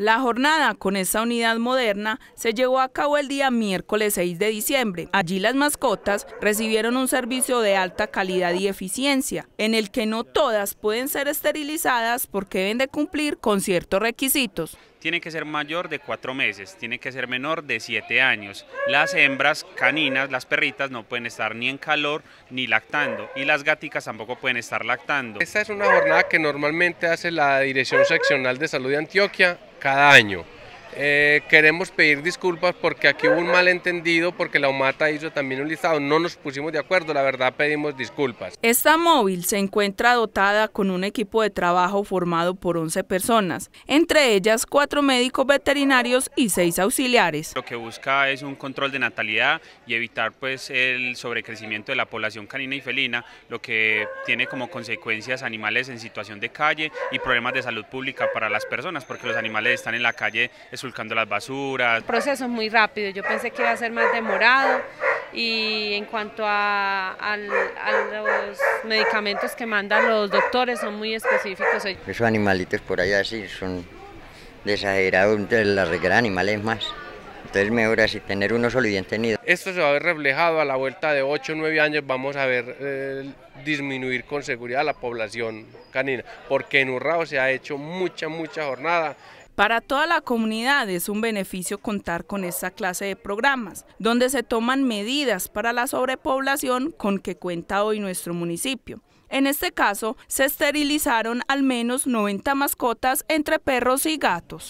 La jornada con esta unidad moderna se llevó a cabo el día miércoles 6 de diciembre. Allí las mascotas recibieron un servicio de alta calidad y eficiencia, en el que no todas pueden ser esterilizadas porque deben de cumplir con ciertos requisitos tiene que ser mayor de cuatro meses, tiene que ser menor de siete años. Las hembras caninas, las perritas, no pueden estar ni en calor ni lactando y las gáticas tampoco pueden estar lactando. Esta es una jornada que normalmente hace la Dirección Seccional de Salud de Antioquia cada año. Eh, queremos pedir disculpas porque aquí hubo un malentendido, porque la UMATA hizo también un listado, no nos pusimos de acuerdo, la verdad pedimos disculpas. Esta móvil se encuentra dotada con un equipo de trabajo formado por 11 personas, entre ellas cuatro médicos veterinarios y seis auxiliares. Lo que busca es un control de natalidad y evitar pues el sobrecrecimiento de la población canina y felina, lo que tiene como consecuencias animales en situación de calle y problemas de salud pública para las personas, porque los animales están en la calle surcando las basuras. El proceso es muy rápido, yo pensé que iba a ser más demorado y en cuanto a, los medicamentos que mandan los doctores son muy específicos. Esos animalitos por allá sí son desagerados, la regla de animales más. Entonces mejor así tener uno solo y bien tenido. Esto se va a ver reflejado a la vuelta de 8 o 9 años, vamos a ver eh, disminuir con seguridad la población canina, porque en Urrao se ha hecho mucha, mucha jornada para toda la comunidad es un beneficio contar con esta clase de programas, donde se toman medidas para la sobrepoblación con que cuenta hoy nuestro municipio. En este caso, se esterilizaron al menos 90 mascotas entre perros y gatos.